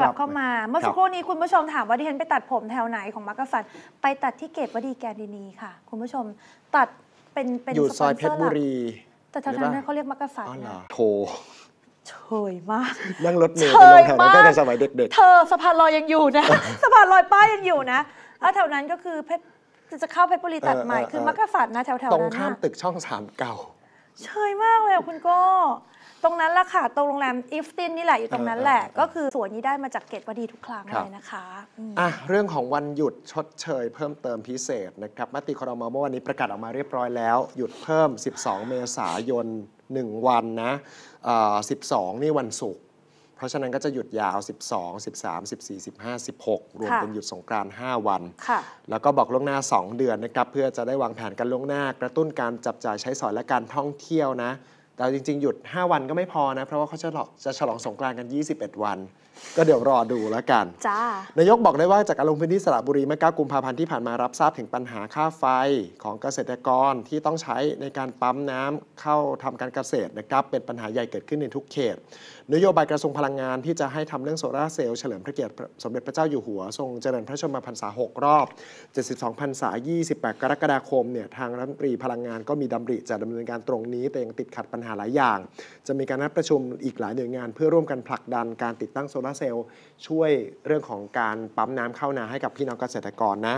กลับเข้ามาเมื่อสักครู่นี้คุณผู้ชมถามว่าดิฉันไปตัดผมแถวไหนของมักกะสันไปตัดที่เกตวดีแกนดินีค่ะ คุณผู้ชมตัดเป็นเป็นอยู่ซอยเพชรบุรี แต่ทางนั้นเขาเรียกมักกะสันนะโถเฉยมากนั่งรถเมล์ไปลงแถวนั้นตั้งแต่สมัยเด็กๆ เธอสะพานลอยยังอยู่นะสะพานลอยป้ายยังอยู่นะแล้วแถวนั้นก็คือเพชรจะเข้าเพชรบุรีตัดใหม่คือมักกะสันนะแถวๆนั้นตรงข้ามตึกช่องสามเก่าเฉยมากเลยคุณโก้ตรงนั้นละค่ะ ตรงโรงแรมอิฟตินนี่แหละ อยู่ตรงนั้นแหละ ก็คือส่วนนี้ได้มาจากเกตวดีทุกครั้งเลยนะคะ อ่ะ เรื่องของวันหยุดชดเชยเพิ่มเติมพิเศษนะครับมติครมเมื่อวันนี้ประกาศออกมาเรียบร้อยแล้ว หยุดเพิ่ม 12 เมษายน1วันนะ 12 นี่วันศุกร์เพราะฉะนั้นก็จะหยุดยาว 12 13 14 15 16รวมเป็นหยุดสงกรานต์5วันแล้วก็บอกล่วงหน้า 2 เดือนนะครับเพื่อจะได้วางแผนกันล่วงหน้า กระตุ้นการจับจ่ายใช้สอยและการท่องเที่ยวนะแต่จริงๆ หยุด 5 วันก็ไม่พอนะ เพราะว่าเขาจะจะฉลองสงกรานต์กัน 21 วันก็เดี๋ยวรอดูแล้วกัน จ้านายกบอกได้ว่าจากการลงพื้นที่สระบุรีเมื่อ9กุมภาพันธ์ที่ผ่านมารับทราบ ถึงปัญหาค่าไฟของเกษตรกรที่ต้องใช้ในการปั๊มน้ำเข้าทำการเกษตรนะครับเป็นปัญหาใหญ่เกิดขึ้นในทุกเขต นโยบายกระทรวงพลังงาน ที่จะให้ทำเรื่องโซลาร์เซลล์เฉลิมพระเกียรติสมเด็จพระเจ้าอยู่หัวทรงเจริญพระชนมพรรษา6รอบ 72พรรษา28 กรกฎาคมเนี่ยทางรัฐมนตรีพลังงานก็มีดำริจะดำเนินการตรงนี้ แต่ยังติดขัดปัญหาหลายอย่าง จะมีการนัดประชุมอีกหลายหน่วยงานเพื่อร่วมกันผลักดันการติดตั้งโซลาาเซลช่วยเรื่องของการปั๊มน้ำเข้านาให้กับพี่น้องเกษตรกรนะ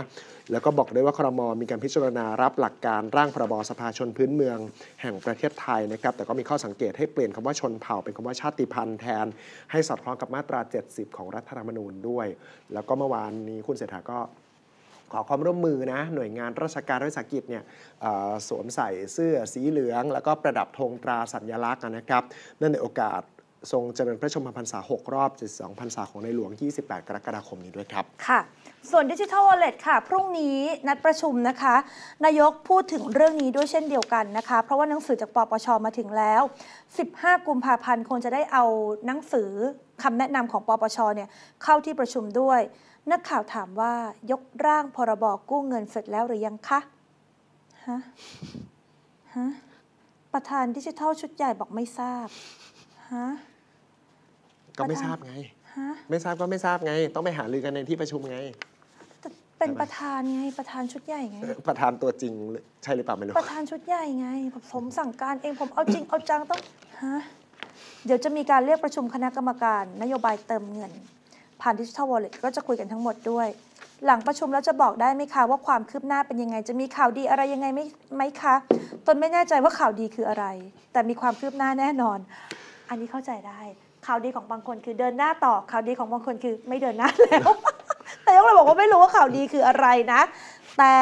แล้วก็บอกด้วยว่าครมมีการพิจารณารับหลักการร่างพรบสภาชนพื้นเมือง แห่งประเทศไทยนะครับ แต่ก็มีข้อสังเกตให้เปลี่ยนคำว่าชนเผ่าเป็นคำว่าชาติพันธุ์แทน ให้สอดคล้องกับมาตรา 70 ของรัฐธรรมนูญด้วย แล้วก็เมื่อวานนี้คุณเศรษฐาก็ ขอความร่วมมือนะหน่วยงานราชการรัฐกิจเนี่ยสวมใส่เสื้อสีเหลือง แล้วก็ประดับธงตราสัญลักษณ์นะครับนั่นในโอกาสทรงเจริญพระชนมพรรษา 6 รอบ72พรรษาของในหลวง 28 กรกฎาคมนี้ด้วยครับค่ะ ส่วนดิจิทัลวอลเล็ตค่ะ พรุ่งนี้นัดประชุมนะคะ นายกพูดถึงเรื่องนี้ด้วยเช่นเดียวกันนะคะ เพราะว่าหนังสือจากปปช มาถึงแล้ว 15 กุมภาพันธ์ควรจะได้เอาหนังสือคำแนะนำของปปชเนี่ย เข้าที่ประชุมด้วย นักข่าวถามว่ายกร่างพรบกู้เงินเสร็จแล้วหรือยังคะฮะฮะประธานดิจิทัลชุดใหญ่บอกไม่ทราบฮะก็ไม่ทราบไง ไม่ทราบก็ไม่ทราบไง ต้องไปหารือกันในที่ประชุมไงแต่เป็นประธานไงประธานชุดใหญ่ไง ประธานตัวจริงใช่หรือเปล่าไม่รู้ ประธานชุดใหญ่ไงผมสั่งการเองผมเอาจริงเอาจังต้องฮะเดี๋ยวจะมีการเรียกประชุมคณะกรรมการนโยบายเติมเงินผ่านดิจิทัลวอลเล็ตก็จะคุยกันทั้งหมดด้วย หลังประชุมแล้วจะบอกได้ไหมคะว่าความคืบหน้าเป็นยังไง จะมีข่าวดีอะไรยังไงไหมไหมคะ ตนไม่แน่ใจว่าข่าวดีคืออะไร แต่มีความคืบหน้าแน่นอน อันนี้เข้าใจได้ข่าวดีของบางคนคือเดินหน้าต่อข่าวดีของบางคนคือไม่เดินหน้าแล้วแต่ยงเลยบอกว่าไม่รู้ว่าข่าวดีคืออะไรนะ แต่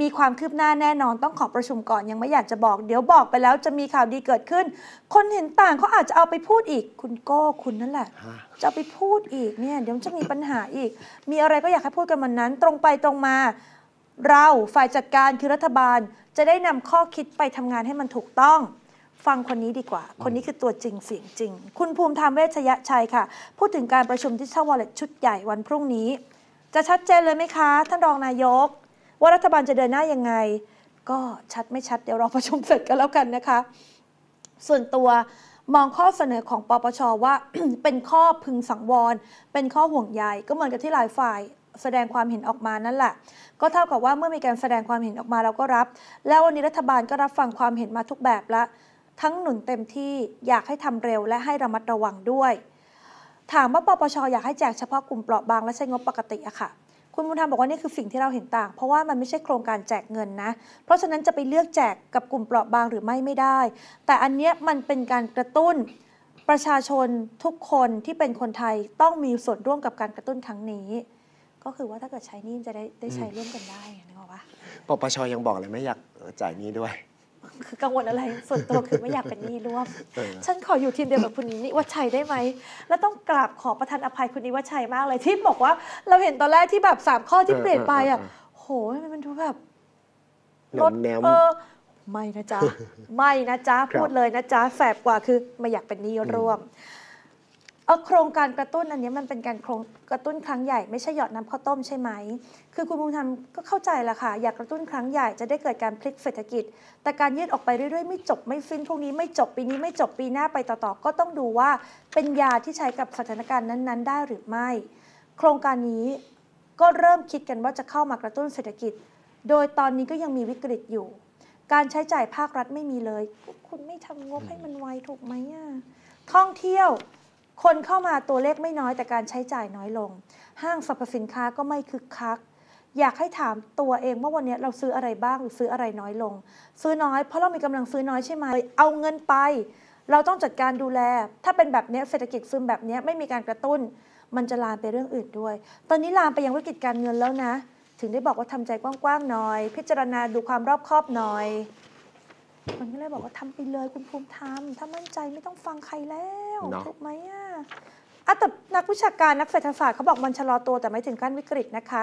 มีความคืบหน้าแน่นอนต้องขอประชุมก่อนยังไม่อยากจะบอก เดี๋ยวบอกไปแล้วจะมีข่าวดีเกิดขึ้น คนเห็นต่างเขาอาจจะเอาไปพูดอีกคุณโก้คุณนั่นแหละ จะไปพูดอีกเนี่ย เดี๋ยวจะมีปัญหาอีก มีอะไรก็อยากให้พูดกันวันนั้นตรงไปตรงมา เราฝ่ายจัดการคือรัฐบาลจะได้นำข้อคิดไปทำงานให้มันถูกต้องฟังคนนี้ดีกว่า คนนี้คือตัวจริงเสียงจริง คุณภูมิธรรมเวชยชัยค่ะ พูดถึงการประชุมที่เชาวอลเล็ตชุดใหญ่วันพรุ่งนี้ จะชัดเจนเลยไหมคะ ท่านรองนายก ว่ารัฐบาลจะเดินหน้ายังไง ก็ชัดไม่ชัด เดี๋ยวรอประชุมเสร็จกันแล้วกันนะคะ ส่วนตัวมองข้อเสนอของปปชว่า เป็นข้อพึงสังวร เป็นข้อห่วงใยก็เหมือนกับที่หลายฝ่าย แสดงความเห็นออกมานั่นแหละ ก็เท่ากับว่าเมื่อมีการแสดงความเห็นออกมาเราก็รับ แล้ววันนี้รัฐบาลก็รับฟังความเห็นมาทุกแบบละทั้งหนุนเต็มที่อยากให้ทำเร็วและให้ระมัดระวังด้วย ถามว่าปปชอยากให้แจกเฉพาะกลุ่มเปราะบางและใช้งบปกติอะค่ะคุณบุญธรรมบอกว่านี่คือสิ่งที่เราเห็นต่าง เพราะว่ามันไม่ใช่โครงการแจกเงินนะ เพราะฉะนั้นจะไปเลือกแจกกับกลุ่มเปราะบางหรือไม่ไม่ได้ แต่อันนี้มันเป็นการกระตุ้นประชาชนทุกคนที่เป็นคนไทยต้องมีส่วนร่วมกับการกระตุ้นครั้งนี้ ก็คือว่าถ้าเกิดใช้นี่จะได้ได้ใช้ร่วมกันได้นะว่าปปชยังบอกเลยไม่อยากจ่ายนี้ด้วยคือกังวลอะไรส่วนตัวคือไม่อยากเป็นหนี้ร่วม ฉันขออยู่ทีมเดียวกับคุณนิวัชัยได้ไหม แล้วต้องกราบขอประทานอภัยคุณนิวัชัยมากเลยที่บอกว่า เราเห็นตอนแรกที่แบบสามข้อที่เปลี่ยนไปอ่ะ โหมันดูแบบลดแนวไม่นะจ๊ะไม่นะจ๊ะพูดเลยนะจ๊ะแสบกว่าคือไม่อยากเป็นหนี้ร่วมเออโครงการกระตุ้นอันนี้มันเป็นการโครงกระตุ้นครั้งใหญ่ไม่ใช่หยอดน้ำข้าวต้มใช่ไหม คือคุณบุญธรรมก็เข้าใจละค่ะอยากกระตุ้นครั้งใหญ่จะได้เกิดการพลิกเศรษฐกิจ แต่การยืดออกไปเรื่อยๆไม่จบไม่ฟินพวกนี้ ไม่จบปีนี้ไม่จบปีหน้าไปต่อๆ ก็ต้องดูว่าเป็นยาที่ใช้กับสถานการณ์นั้นๆได้หรือไม่ โครงการนี้ก็เริ่มคิดกันว่าจะเข้ามากระตุ้นเศรษฐกิจ โดยตอนนี้ก็ยังมีวิกฤตอยู่ การใช้จ่ายภาครัฐไม่มีเลย คุณไม่ทำงบให้มันไวถูกไหมอ่ะ ท่องเที่ยวคนเข้ามาตัวเลขไม่น้อยแต่การใช้จ่ายน้อยลง ห้างสรรพสินค้าก็ไม่คึกคัก อยากให้ถามตัวเองว่าวันนี้เราซื้ออะไรบ้างหรือซื้ออะไรน้อยลง ซื้อน้อยเพราะเรามีกำลังซื้อน้อยใช่ไหม เอาเงินไป เราต้องจัดการดูแล ถ้าเป็นแบบนี้เศรษฐกิจซึมแบบนี้ไม่มีการกระตุ้น มันจะลามไปเรื่องอื่นด้วย ตอนนี้ลามไปยังวิกฤตการเงินแล้วนะ ถึงได้บอกว่าทำใจกว้างๆหน่อย พิจารณาดูความรอบคอบหน่อยมันก็เลยบอกว่าทำไปเลยคุณภูมิธรรมถ้ามั่นใจไม่ต้องฟังใครแล้ว ถูกไหมอ่ะอะแต่นักวิชาการนักเศรษฐศาสตร์เขาบอกมันชะลอตัวแต่ไม่ถึงขั้นวิกฤตนะคะ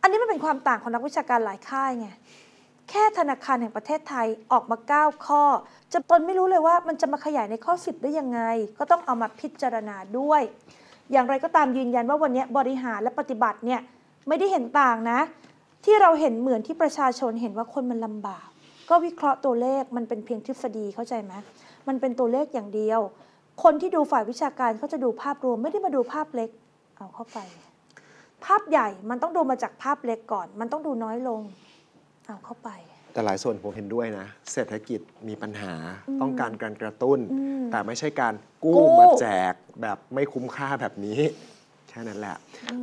อันนี้มันเป็นความต่างของนักวิชาการหลายค่ายไง แค่ธนาคารแห่งประเทศไทยออกมา 9 ข้อจะตนไม่รู้เลยว่ามันจะมาขยายในข้อ 10 ได้ยังไง ก็ต้องเอามาพิจารณาด้วย อย่างไรก็ตามยืนยันว่าวันนี้บริหารและปฏิบัติเนี่ยไม่ได้เห็นต่างนะ ที่เราเห็นเหมือนที่ประชาชนเห็นว่าคนมันลำบากก็วิเคราะห์ตัวเลขมันเป็นเพียงทฤษฎีเข้าใจไหมมันเป็นตัวเลขอย่างเดียว คนที่ดูฝ่ายวิชาการเขาจะดูภาพรวมไม่ได้มาดูภาพเล็กเอาเข้าไป ภาพใหญ่มันต้องดูมาจากภาพเล็กก่อน มันต้องดูน้อยลงเอาเข้าไป แต่หลายส่วนผมเห็นด้วยนะ เศรษฐกิจมีปัญหาต้องการการกระตุ้น แต่ไม่ใช่การกู้มาแจกแบบไม่คุ้มค่าแบบนี้แค่นั้นแหละ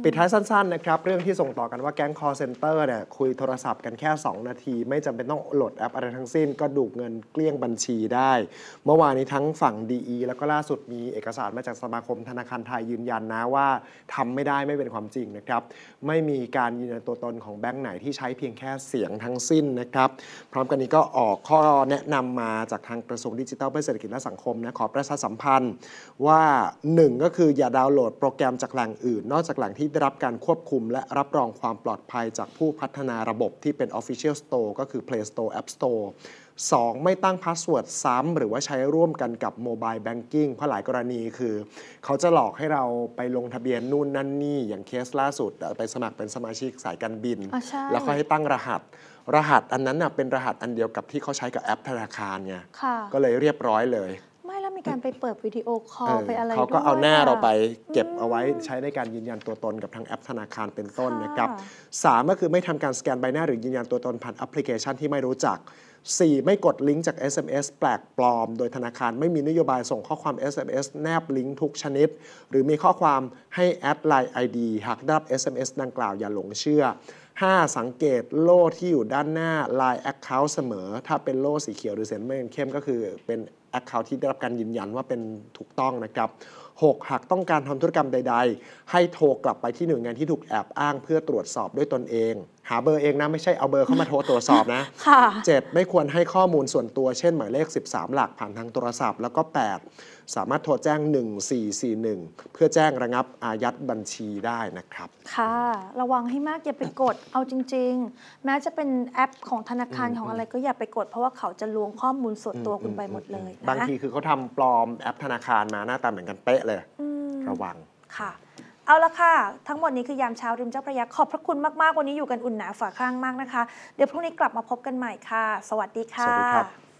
ปิดท้ายสั้นๆนะครับเรื่องที่ส่งต่อกันว่าแก๊งคอร์เซนเตอร์เนี่ยคุยโทรศัพท์กันแค่ 2 นาที ไม่จำเป็นต้องโหลดแอปอะไรทั้งสิ้น ก็ดูเงินเกลี้ยงบัญชีได้ เมื่อวานนี้ทั้งฝั่ง DE แล้วก็ล่าสุดมีเอกสารมาจากสมาคมธนาคารไทยยืนยันนะว่า ทำไม่ได้ไม่เป็นความจริงนะครับ ไม่มีการยืนยันตัวตนของแบงค์ไหนที่ใช้เพียงแค่เสียงทั้งสิ้นนะครับพร้อมกันนี้ก็ออกข้อแนะนำมาจากทางกระทรวงดิจิทัลเพื่อเศรษฐกิจและสังคมนะขอประชาสัมพันธ์ว่า 1 ก็คืออย่าดาวน์โหลดโปรแกรมจากแหล่งอื่นนอกจากแหล่งที่ได้รับการควบคุมและรับรองความปลอดภัยจากผู้พัฒนาระบบที่เป็น Official Store ก็คือ Play Store App Store 2 ไม่ตั้งพาสเวิร์ดซ้ำหรือว่าใช้ร่วมกันกับโมบายแบงกิ้งเพราะหลายกรณีคือเขาจะหลอกให้เราไปลงทะเบียนนู่นนั่นนี่ อย่างเคสล่าสุดไปสมัครเป็นสมาชิกสายการบิน แล้วก็ให้ตั้งรหัส รหัสอันนั้นนะเป็นรหัสอันเดียวกับที่เขาใช้กับแอปธนาคารไงก็เลยเรียบร้อยเลยีการไปเปิดวิดีโอคอลไปอะไร เขาก็เอาหน้าเราไปเก็บเอาไว้ใช้ในการยืนยันตัวตนกับทางแอปธนาคารเป็นต้นนะครับสามก็คือไม่ทำการสแกนใบหน้าหรือยืนยันตัวตนผ่านแอปพลิเคชันที่ไม่รู้จัก 4. ไม่กดลิงก์จาก SMS แปลก ปลอม โดยธนาคารไม่มีนโยบายส่งข้อความ SMS แนบลิงก์ทุกชนิด หรือมีข้อความให้แอดไลน์ ID หากได้รับ SMS ดังกล่าวอย่าหลงเชื่อ 5. สังเกตโล่ที่อยู่ด้านหน้า Line Account เสมอ ถ้าเป็นโล่สีเขียวหรือเส้นเมนเข้มก็คือเป็นอคเคาท์ที่ได้รับการยืนยันว่าเป็นถูกต้องนะครับ 6. หากต้องการทำธุรกรรมใดๆ ให้โทรกลับไปที่หน่วยงานที่ถูกแอบอ้างเพื่อตรวจสอบด้วยตนเองหาเบอร์เองนะ ไม่ใช่เอาเบอร์เข้ามาโทรตรวจสอบนะ ค่ะเจ็ดไม่ควรให้ข้อมูลส่วนตัวเช่น หมายเลข 13 หลักผ่านทางโทรศัพท์แล้วก็ 8 สามารถโทรแจ้ง 1441 เพื่อแจ้งระงับอายัดบัญชีได้นะครับค่ะ ระวังให้มากอย่าไปกดเอาจริง ๆ แม้จะเป็นแอปของธนาคารของอะไรก็อย่าไปกดเพราะว่าเขาจะลวงข้อมูลส่วนตัวคุณไปหมดเลยนะบางทีคือเขาทำปลอมแอปธนาคารมาหน้าตาเหมือนกันเป๊ะเลย ระวังค่ะเอาละค่ะ ทั้งหมดนี้คือยามเช้าริมเจ้าพระยาขอบพระคุณมาก ๆ วันนี้อยู่กันอุ่นหนาฝาข้างมากนะคะ เดี๋ยวพรุ่งนี้กลับมาพบกันใหม่ค่ะ สวัสดีค่ะสวัสดีครับ